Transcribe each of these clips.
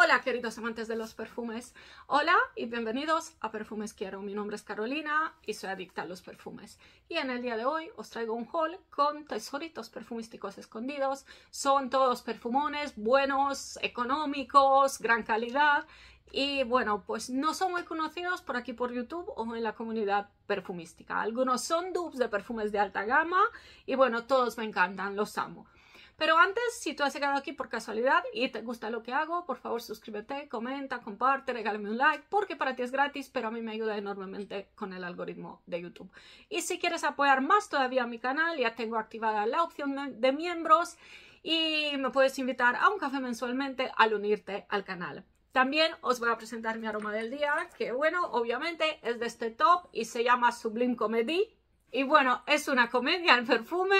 Hola queridos amantes de los perfumes, hola y bienvenidos a Perfumes Quiero. Mi nombre es Carolina y soy adicta a los perfumes. Y en el día de hoy os traigo un haul con tesoritos perfumísticos escondidos. Son todos perfumones buenos, económicos, gran calidad y bueno, pues no son muy conocidos por aquí por YouTube o en la comunidad perfumística. Algunos son dupes de perfumes de alta gama y bueno, todos me encantan, los amo. Pero antes, si tú has llegado aquí por casualidad y te gusta lo que hago, por favor suscríbete, comenta, comparte, regálame un like, porque para ti es gratis, pero a mí me ayuda enormemente con el algoritmo de YouTube. Y si quieres apoyar más todavía a mi canal, ya tengo activada la opción de miembros y me puedes invitar a un café mensualmente al unirte al canal. También os voy a presentar mi aroma del día, que bueno, obviamente es de este top y se llama Sublime Comedy. Y bueno, es una comedia en perfume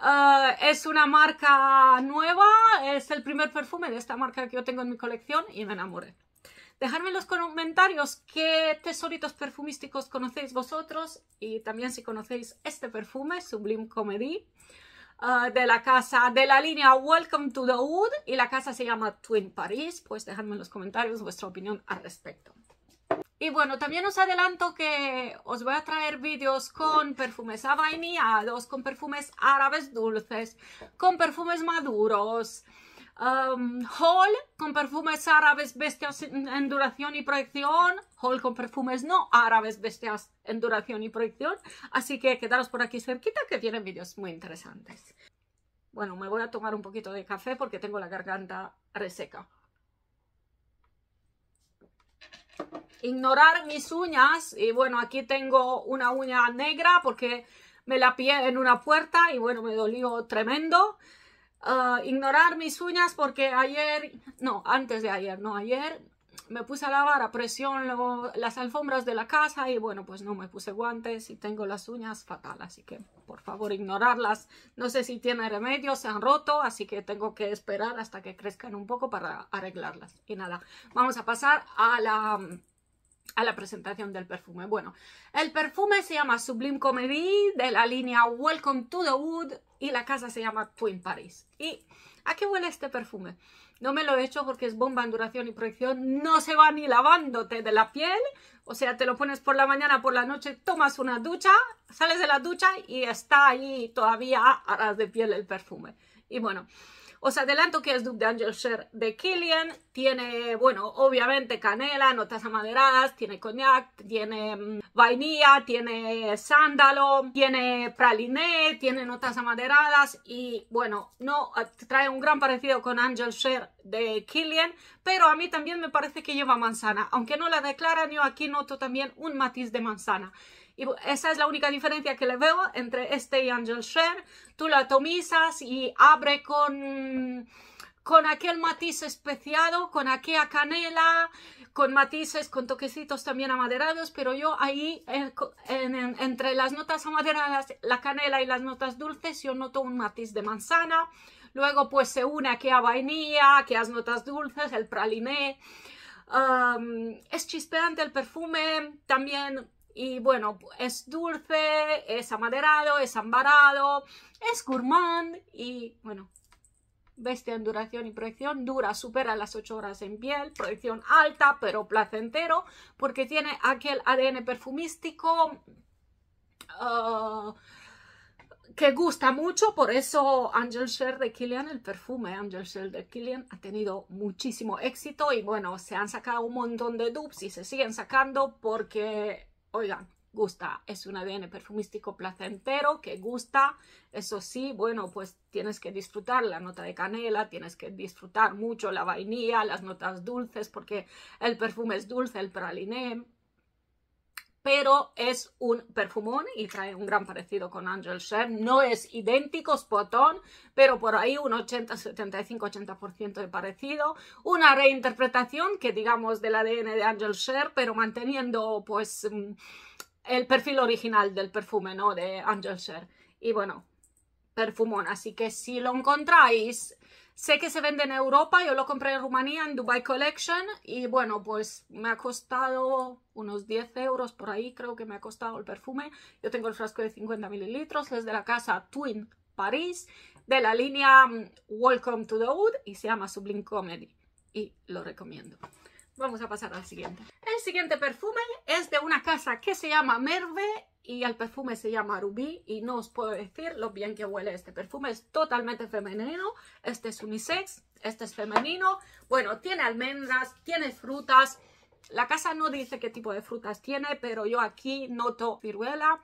eh, es una marca nueva, es el primer perfume de esta marca que yo tengo en mi colección y me enamoré. Dejadme en los comentarios qué tesoritos perfumísticos conocéis vosotros y también si conocéis este perfume, Sublime Comedy, eh, de la casa, de la línea Welcome to the Wood y la casa se llama Twin Paris, pues dejadme en los comentarios vuestra opinión al respecto. Y bueno, también os adelanto que os voy a traer vídeos con perfumes avainiados, con perfumes árabes dulces, con perfumes maduros, um, haul con perfumes árabes bestias en duración y proyección, haul con perfumes no árabes bestias en duración y proyección. Así que quedaros por aquí cerquita que tienen vídeos muy interesantes. Bueno, me voy a tomar un poquito de café porque tengo la garganta reseca. ignorar mis uñas y bueno, aquí tengo una uña negra porque me la pillé en una puerta y bueno, me dolió tremendo. Ah, ignorar mis uñas porque ayer, no, antes de ayer, no, ayer me puse a lavar a presión las alfombras de la casa y bueno, pues no me puse guantes y tengo las uñas fatal, así que por favor ignorarlas. No sé si tiene remedio, se han roto, así que tengo que esperar hasta que crezcan un poco para arreglarlas. Y nada, vamos a pasar a la a la presentación del perfume. Bueno, el perfume se llama Sublime Comedy de la línea Welcome to the Wood y la casa se llama Twin Paris. ¿Y a qué huele este perfume? No me lo he hecho porque es bomba en duración y proyección, no se va ni lavándote de la piel, o sea, te lo pones por la mañana, por la noche, tomas una ducha, sales de la ducha y está ahí todavía a ras de piel el perfume. Y bueno, os adelanto que es Duke de Angel de Killian. Tiene, bueno, obviamente canela, notas amaderadas, tiene coñac, tiene mm, vainilla, tiene sándalo, tiene praliné, tiene notas amaderadas y, bueno, no trae un gran parecido con Angel Share de Killian, pero a mí también me parece que lleva manzana. Aunque no la declaran, yo aquí noto también un matiz de manzana esa es la única diferencia que le veo entre este y Angel Share. Tú lo atomizas y abre con, con aquel matiz especiado, con aquella canela, con matices, con toquecitos también amaderados, pero yo ahí eh, entre las notas amaderadas, la canela y las notas dulces, yo noto un matiz de manzana. Luego pues se une aquí a vainilla, que las notas dulces, el praliné. es chispeante el perfume, también y bueno, es dulce, es amaderado, es ambarado, es gourmand y bueno, bestia en duración y proyección, dura, supera las 8 horas en piel, proyección alta pero placentero porque tiene aquel ADN perfumístico ah, que gusta mucho, por eso Angel Share de Killian, el perfume Angel Share de Killian ha tenido muchísimo éxito y bueno, se han sacado un montón de dupes y se siguen sacando porque Oigan, gusta, es un ADN perfumístico placentero que gusta, eso sí, bueno, pues tienes que disfrutar la nota de canela, tienes que disfrutar mucho la vainilla, las notas dulces, porque el perfume es dulce, el praliné, pero es un perfumón y trae un gran parecido con Angel Share. No es idéntico, spotón, pero por ahí un 80, 75, 80% de parecido. Una reinterpretación que digamos del ADN de Angel Share, pero manteniendo pues mm, el perfil original del perfume, ¿no? De Angel Share. Y bueno, perfumón. Así que si lo encontráis, Sé que se vende en Europa, yo lo compré en Rumanía, en Dubai Collection, y bueno, pues me ha costado unos 10 euros por ahí, creo que me ha costado el perfume. Yo tengo el frasco de 50 mililitros, es de la casa Twin Paris, de la línea mm, Welcome to the Wood, y se llama Sublime Comedy, y lo recomiendo. Vamos a pasar al siguiente. El siguiente perfume es de una casa que se llama Merve y el perfume se llama Rubí y no os puedo decir lo bien que huele este perfume. Es totalmente femenino, este es unisex, este es femenino. Bueno, tiene almendras, tiene frutas. La casa no dice qué tipo de frutas tiene, pero yo aquí noto ciruela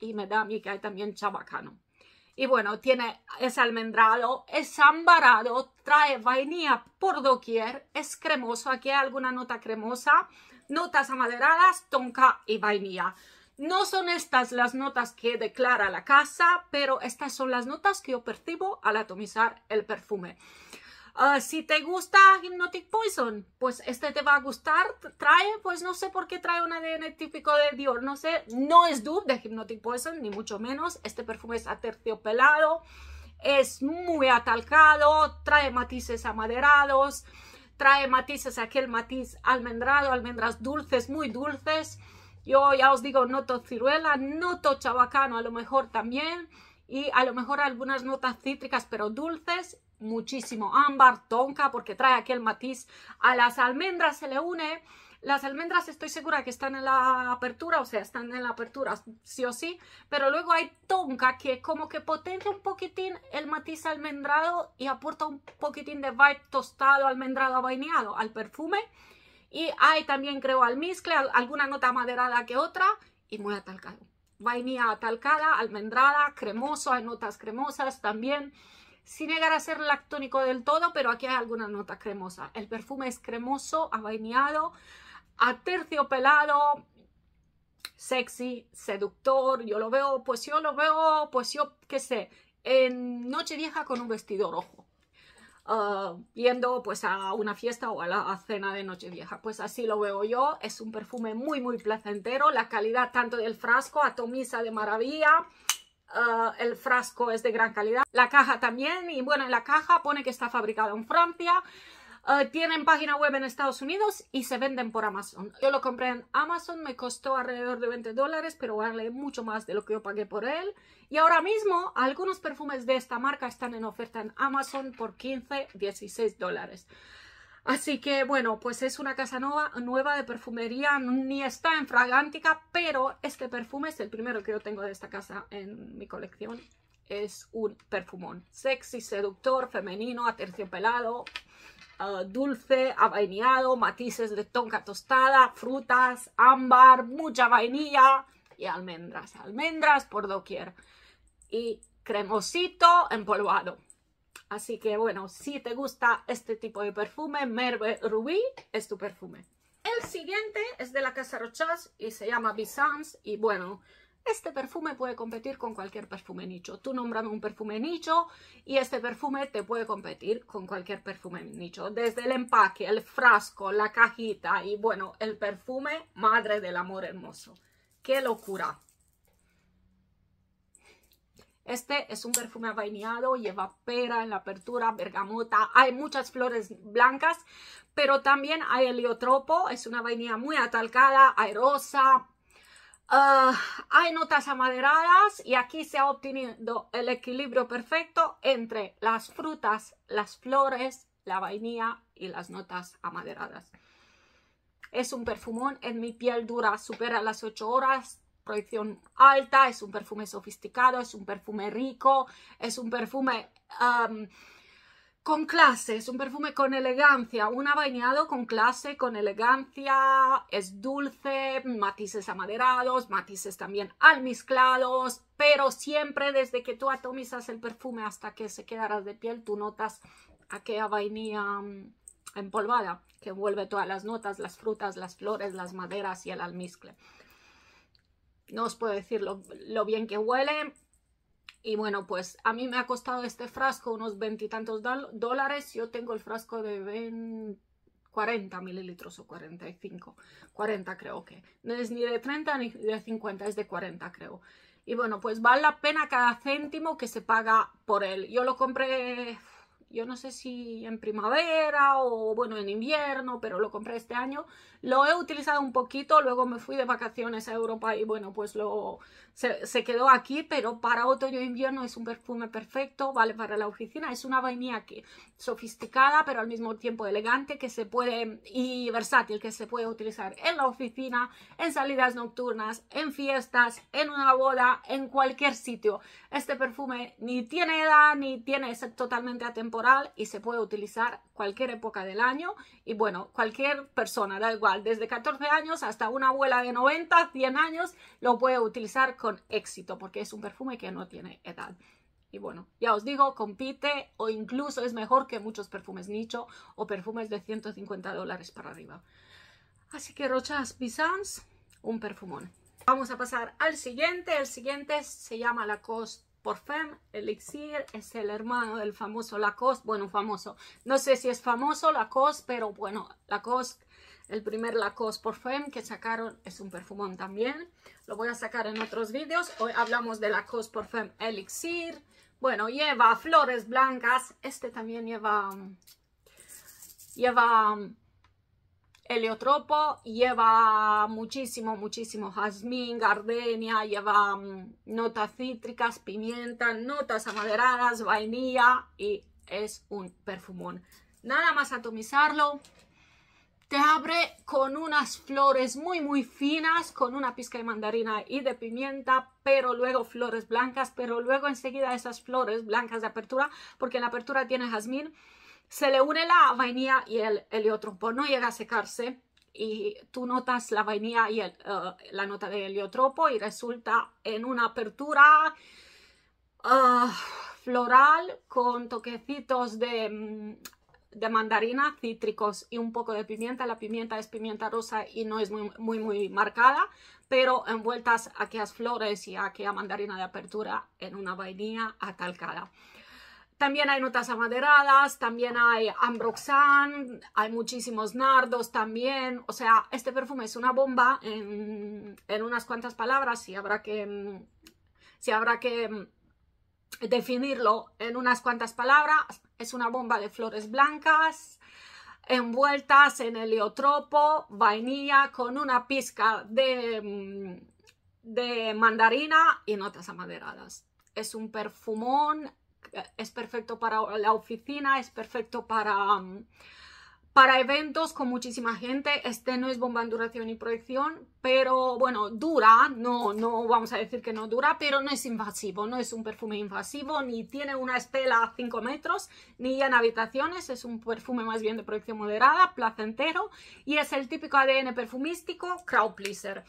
y me da a mí que hay también chabacano. Y bueno, tiene es almendrado, es ambarado, trae vainilla por doquier, es cremoso, aquí hay alguna nota cremosa, notas amaderadas, tonka y vainilla. No son estas las notas que declara la casa, pero estas son las notas que yo percibo al atomizar el perfume. Ah, si te gusta Hypnotic Poison, pues este te va a gustar. Trae, pues no sé por qué trae un ADN típico de Dior, no sé. No es dupe de Hypnotic Poison, ni mucho menos. Este perfume es aterciopelado, es muy atalcado, trae matices amaderados, trae matices, aquel matiz almendrado, almendras dulces, muy dulces. Yo ya os digo, noto ciruela, noto chabacano a lo mejor también y a lo mejor algunas notas cítricas pero dulces, muchísimo ámbar, tonka, porque trae aquel matiz. A las almendras se le une. Las almendras estoy segura que están en la apertura, o sea, están en la apertura sí o sí, pero luego hay tonka que como que potencia un poquitín el matiz almendrado y aporta un poquitín de vibe tostado, almendrado, vainillado al perfume y hay también, creo, almizcle, alguna nota maderada que otra y muy atalcado. Vainía atalcada, almendrada, cremoso, hay notas cremosas también. Sin llegar a ser lactónico del todo, pero aquí hay alguna nota cremosa. El perfume es cremoso, tercio pelado sexy, seductor. Yo lo veo, pues yo lo veo, pues yo qué sé, en noche vieja con un vestido rojo Viendo ah, yendo pues a una fiesta o a la cena de Nochevieja. Pues así lo veo yo, es un perfume muy muy placentero, la calidad tanto del frasco atomiza de maravilla, ah, el frasco es de gran calidad, la caja también, y bueno, en la caja pone que está fabricada en Francia, eh, tienen página web en Estados Unidos y se venden por Amazon. Yo lo compré en Amazon, me costó alrededor de 20 dólares, pero vale mucho más de lo que yo pagué por él. Y ahora mismo algunos perfumes de esta marca están en oferta en Amazon por 15, 16 dólares. Así que bueno, pues es una casa nueva, nueva de perfumería, ni está en Fragántica, pero este perfume es el primero que yo tengo de esta casa en mi colección. Es un perfumón sexy, seductor, femenino, aterciopelado, Ah, dulce, avainillado, matices de tonca tostada, frutas, ámbar, mucha vainilla y almendras. Almendras por doquier. Y cremosito empolvado. Así que bueno, si te gusta este tipo de perfume, Merve Rubí es tu perfume. El siguiente es de la Casa Rochas y se llama Bissans y bueno, este perfume puede competir con cualquier perfume nicho. Tú nómbrame un perfume nicho y este perfume te puede competir con cualquier perfume nicho. Desde el empaque, el frasco, la cajita y bueno, el perfume, madre del amor hermoso. ¡Qué locura! Este es un perfume vainillado, lleva pera en la apertura, bergamota, hay muchas flores blancas, pero también hay heliotropo, es una vainilla muy atalcada, aerosa. Ah, hay notas amaderadas y aquí se ha obtenido el equilibrio perfecto entre las frutas, las flores, la vainilla y las notas amaderadas. Es un perfumón, en mi piel dura, supera las 8 horas, proyección alta, es un perfume sofisticado, es un perfume rico, es un perfume con clase, es un perfume con elegancia, un bañado con clase, con elegancia, es dulce, matices amaderados, matices también almizclados, pero siempre desde que tú atomizas el perfume hasta que se quedaras de piel, tú notas aquella vainilla mm, empolvada que vuelve todas las notas, las frutas, las flores, las maderas y el almizcle. No os puedo decir lo, lo bien que huele, y bueno, pues a mí me ha costado este frasco unos veintitantos dólares. Yo tengo el frasco de 20, 40 mililitros o 45. 40 creo que. No es ni de 30 ni de 50, es de 40 creo. Y bueno, pues vale la pena cada céntimo que se paga por él. Yo lo compré yo no sé si en primavera o bueno, en invierno, pero lo compré este año. Lo he utilizado un poquito, luego me fui de vacaciones a Europa y bueno, pues lo se, quedó aquí, pero para otoño e invierno es un perfume perfecto, vale para la oficina. Es una vainilla que sofisticada, pero al mismo tiempo elegante, que se puede y versátil, que se puede utilizar en la oficina, en salidas nocturnas, en fiestas, en una boda, en cualquier sitio. Este perfume ni tiene edad, ni tiene, es totalmente atemporal y se puede utilizar cualquier época del año y bueno, cualquier persona, da igual, desde 14 años hasta una abuela de 90, 100 años, lo puede utilizar con éxito porque es un perfume que no tiene edad. Y bueno, ya os digo, compite o incluso es mejor que muchos perfumes nicho o perfumes de 150 dólares para arriba. Así que Rochas Pisans, un perfumón. Vamos a pasar al siguiente. El siguiente se llama Lacoste Porfem Elixir es el hermano del famoso Lacoste, bueno, famoso, no sé si es famoso Lacoste, pero bueno, Lacoste, el primer Lacoste Parfum que sacaron es un perfumón también, lo voy a sacar en otros vídeos, hoy hablamos de Lacoste Parfum Elixir, bueno, lleva flores blancas, este también lleva, lleva heliotropo lleva muchísimo, muchísimo jazmín, gardenia, lleva mm, notas cítricas, pimienta, notas amaderadas, vainilla y es un perfumón. Nada más atomizarlo. Te abre con unas flores muy muy finas, con una pizca de mandarina y de pimienta, pero luego flores blancas, pero luego enseguida esas flores blancas de apertura, porque en la apertura tiene jazmín, se le une la vainilla y el heliotropo, no llega a secarse y tú notas la vainilla y eh, la nota del heliotropo y resulta en una apertura ah, floral con toquecitos de, mm, de, mandarina, cítricos y un poco de pimienta. La pimienta es pimienta rosa y no es muy, muy, muy marcada, pero envueltas aquellas flores y aquella mandarina de apertura en una vainilla atalcada. También hay notas amaderadas, también hay ambroxan, hay muchísimos nardos también. O sea, este perfume es una bomba en, unas cuantas palabras y habrá que, si habrá que definirlo en unas cuantas palabras. Es una bomba de flores blancas, envueltas en heliotropo, vainilla, con una pizca de, de mandarina y notas amaderadas. Es un perfumón es perfecto para la oficina, es perfecto para, mm, para eventos con muchísima gente. Este no es bomba en duración y proyección, pero bueno, dura, no, no vamos a decir que no dura, pero no es invasivo, no es un perfume invasivo, ni tiene una estela a 5 metros, ni en habitaciones, es un perfume más bien de proyección moderada, placentero, y es el típico ADN perfumístico, crowd pleaser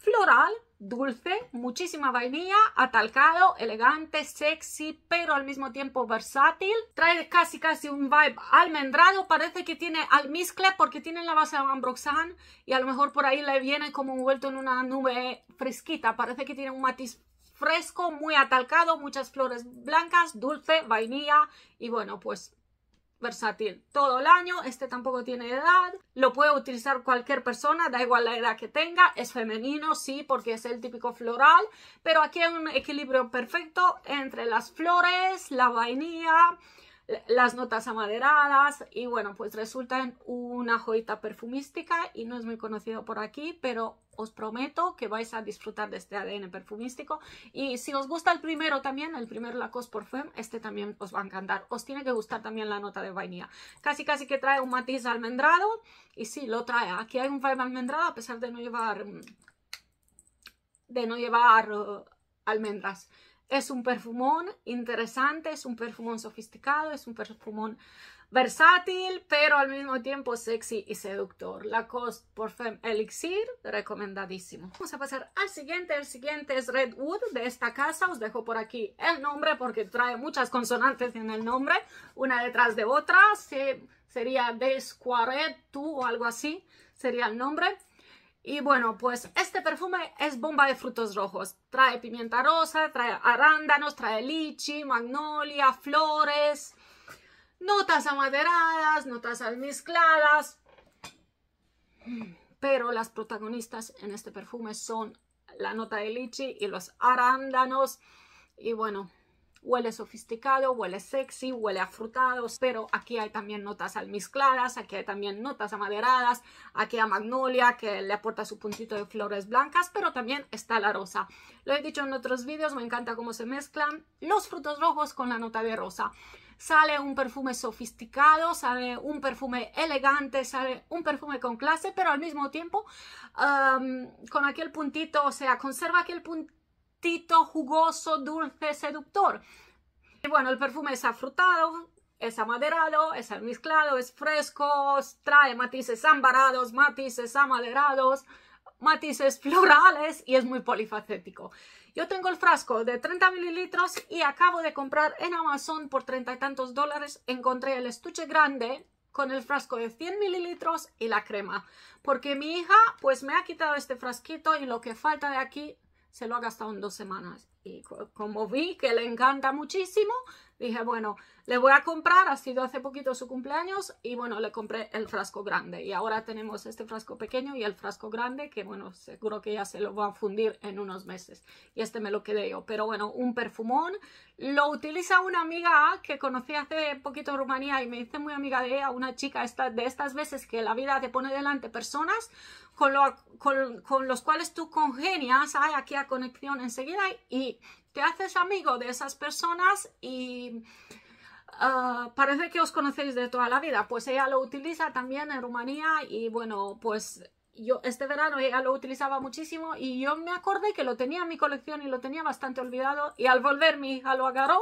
floral, dulce, muchísima vainilla, atalcado, elegante, sexy, pero al mismo tiempo versátil. Trae casi casi un vibe almendrado, parece que tiene almizcle porque tiene la base de ambroxan y a lo mejor por ahí le viene como envuelto en una nube fresquita, parece que tiene un matiz fresco, muy atalcado, muchas flores blancas, dulce, vainilla y bueno, pues versátil todo el año, este tampoco tiene edad, lo puede utilizar cualquier persona, da igual la edad que tenga, es femenino, sí, porque es el típico floral, pero aquí hay un equilibrio perfecto entre las flores, la vainilla, las notas amaderadas y bueno, pues resulta en una joyita perfumística y no es muy conocido por aquí, pero os prometo que vais a disfrutar de este ADN perfumístico y si os gusta el primero también, el primero Lacoste Parfum, este también os va a encantar. Os tiene que gustar también la nota de vainilla. Casi casi que trae un matiz almendrado y sí, lo trae. Aquí hay un vibe almendrado a pesar de no llevar de no llevar eh, almendras. Es un perfumón interesante, es un perfumón sofisticado, es un perfumón versátil, pero al mismo tiempo sexy y seductor. La Lacoste Parfum Elixir, recomendadísimo. Vamos a pasar al siguiente. El siguiente es Redwood de esta casa. Os dejo por aquí el nombre porque trae muchas consonantes en el nombre, una detrás de otra. sería de tú o algo así sería el nombre. Y bueno, pues este perfume es bomba de frutos rojos. Trae pimienta rosa, trae arándanos, trae lichi, magnolia, flores, notas amaderadas, notas almizcladas. Pero las protagonistas en este perfume son la nota de lichi y los arándanos. Y bueno, Huele sofisticado, huele sexy, huele a frutados, pero aquí hay también notas almizcladas, aquí hay también notas amaderadas, aquí hay magnolia que le aporta su puntito de flores blancas, pero también está la rosa. Lo he dicho en otros vídeos, me encanta cómo se mezclan los frutos rojos con la nota de rosa sale un perfume sofisticado, sale un perfume elegante, sale un perfume con clase, pero al mismo tiempo con aquel puntito, o sea, conserva aquel puntito Tito jugoso, dulce, seductor. Y bueno, el perfume es afrutado, es amaderado, es almizclado, es fresco, trae matices ambarados, matices amaderados, matices florales y es muy polifacético. Yo tengo el frasco de 30 mililitros y acabo de comprar en Amazon por treinta y tantos dólares. Encontré el estuche grande con el frasco de 100 mililitros y la crema. Porque mi hija pues me ha quitado este frasquito y lo que falta de aquí se lo ha gastado en dos semanas. Y como vi que le encanta muchísimo, dije, bueno, le voy a comprar, ha sido hace poquito su cumpleaños y bueno, le compré el frasco grande y ahora tenemos este frasco pequeño y el frasco grande que bueno, seguro que ya se lo va a fundir en unos meses y este me lo quedé yo, pero bueno, un perfumón, lo utiliza una amiga que conocí hace poquito en Rumanía y me hice muy amiga de ella, una chica esta, de estas veces que la vida te pone delante personas, con, los cuales tú congenias, hay aquí a conexión enseguida y te haces amigo de esas personas y ah, parece que os conocéis de toda la vida. Pues ella lo utiliza también en Rumanía y bueno, pues yo este verano ella lo utilizaba muchísimo y yo me acordé que lo tenía en mi colección y lo tenía bastante olvidado y al volver mi hija lo agarró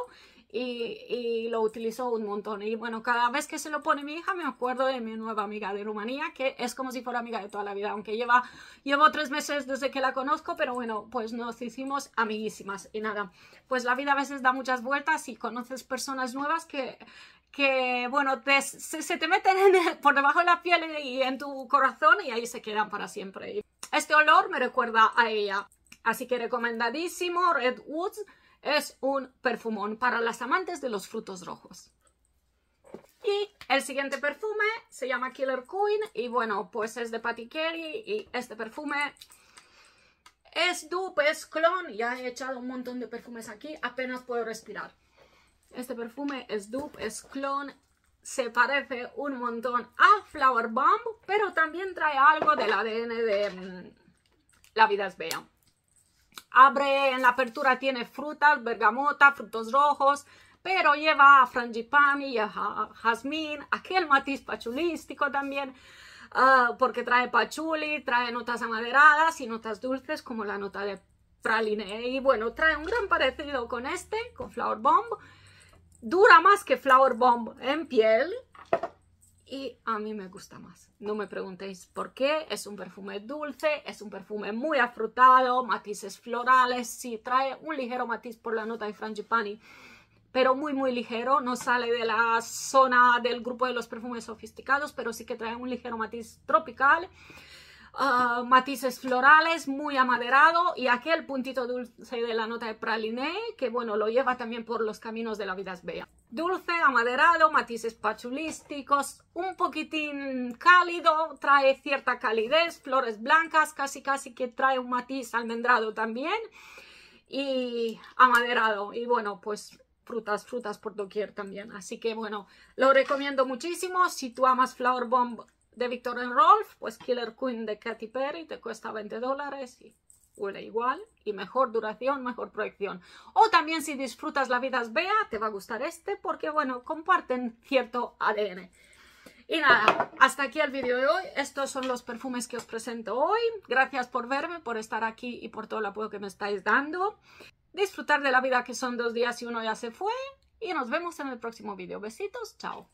y, lo utilizo un montón. Y bueno, cada vez que se lo pone mi hija me acuerdo de mi nueva amiga de Rumanía, que es como si fuera amiga de toda la vida, aunque lleva, llevo tres meses desde que la conozco, pero bueno, pues nos hicimos amiguísimas. Y nada, pues la vida a veces da muchas vueltas y conoces personas nuevas que que, bueno, se, te meten por debajo de la piel y en tu corazón y ahí se quedan para siempre. Este olor me recuerda a ella. Así que recomendadísimo, Redwoods. Es un perfumón para las amantes de los frutos rojos. Y el siguiente perfume se llama Killer Queen y bueno, pues es de Patty y este perfume es dupe, es clon. Ya he echado un montón de perfumes aquí, apenas puedo respirar. Este perfume es dupe, es clon, se parece un montón a Flower Bomb, pero también trae algo del ADN de mm, La vida es bella abre en la apertura tiene frutas, bergamota, frutos rojos, pero lleva frangipani, y jazmín, aquel matiz pachulístico también, ah, porque trae pachuli, trae notas amaderadas y notas dulces como la nota de praline. Y bueno, trae un gran parecido con este, con Flower Bomb. Dura más que Flower Bomb en piel, y a mí me gusta más. No me preguntéis por qué, es un perfume dulce, es un perfume muy afrutado, matices florales, sí, trae un ligero matiz por la nota de frangipani, pero muy muy ligero, no sale de la zona del grupo de los perfumes sofisticados, pero sí que trae un ligero matiz tropical Ah, matices florales, muy amaderado y aquel puntito dulce de la nota de praliné, que bueno, lo lleva también por los caminos de la vida es bella. Dulce, amaderado, matices pachulísticos, un poquitín cálido, trae cierta calidez, flores blancas, casi casi que trae un matiz almendrado también y amaderado. Y bueno, pues frutas, frutas por doquier también. Así que bueno, lo recomiendo muchísimo. Si tú amas Flower Bomb de Victor Rolf, pues Killer Queen de Katy Perry te cuesta 20 dólares y huele igual y mejor duración, mejor proyección. O también si disfrutas la vida vea te va a gustar este porque, bueno, comparten cierto ADN. Y nada, hasta aquí el vídeo de hoy. Estos son los perfumes que os presento hoy. Gracias por verme, por estar aquí y por todo el apoyo que me estáis dando. Disfrutar de la vida que son dos días y uno ya se fue. Y nos vemos en el próximo vídeo. Besitos, chao.